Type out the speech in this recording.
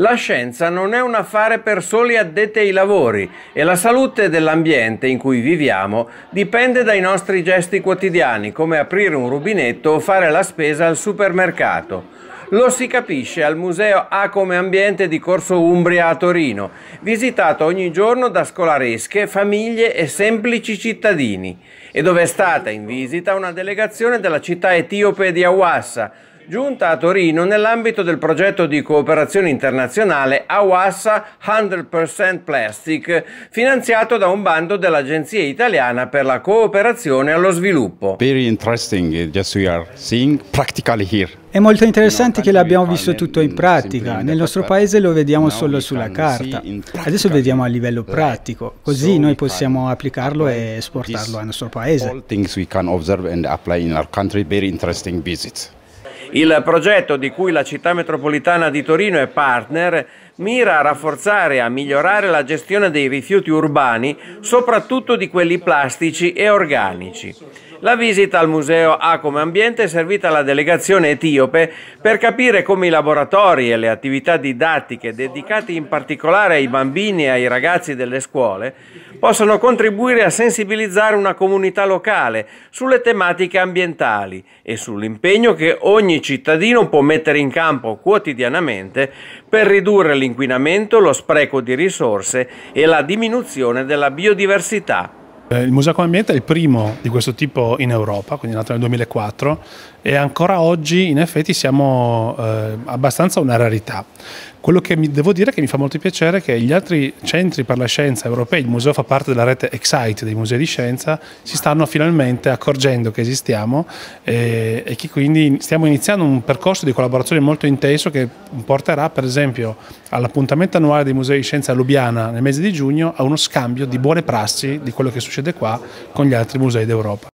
La scienza non è un affare per soli addetti ai lavori e la salute dell'ambiente in cui viviamo dipende dai nostri gesti quotidiani, come aprire un rubinetto o fare la spesa al supermercato. Lo si capisce al Museo A come Ambiente di Corso Umbria a Torino, visitato ogni giorno da scolaresche, famiglie e semplici cittadini, e dove è stata in visita una delegazione della città etiope di Awassa, giunta a Torino nell'ambito del progetto di cooperazione internazionale AWASA 100% Plastic, finanziato da un bando dell'Agenzia Italiana per la Cooperazione allo Sviluppo. Very interesting, just we are seeing practically here. È molto interessante che l'abbiamo visto tutto in pratica, nel nostro paese lo vediamo solo sulla carta, adesso vediamo a livello pratico, così noi possiamo applicarlo e esportarlo al nostro paese. Il progetto di cui la città metropolitana di Torino è partner mira a rafforzare e a migliorare la gestione dei rifiuti urbani, soprattutto di quelli plastici e organici. La visita al museo ha come ambiente servita la delegazione etiope per capire come i laboratori e le attività didattiche dedicate in particolare ai bambini e ai ragazzi delle scuole possono contribuire a sensibilizzare una comunità locale sulle tematiche ambientali e sull'impegno che ogni cittadino può mettere in campo quotidianamente per ridurre l'inquinamento, lo spreco di risorse e la diminuzione della biodiversità. Eh, il Museo come Ambiente è il primo di questo tipo in Europa, quindi è nato nel 2004 e ancora oggi in effetti siamo eh, abbastanza una rarità. Quello che mi, devo dire che mi fa molto piacere è che gli altri centri per la scienza europei, il museo fa parte della rete Excite dei musei di scienza, si stanno finalmente accorgendo che esistiamo e, eh, e che quindi stiamo iniziando un percorso di collaborazione molto intenso che porterà per esempio all'appuntamento annuale dei musei di scienza a Lubiana nel mese di giugno a uno scambio di buone prassi di quello che succede succede qua con gli altri musei d'Europa.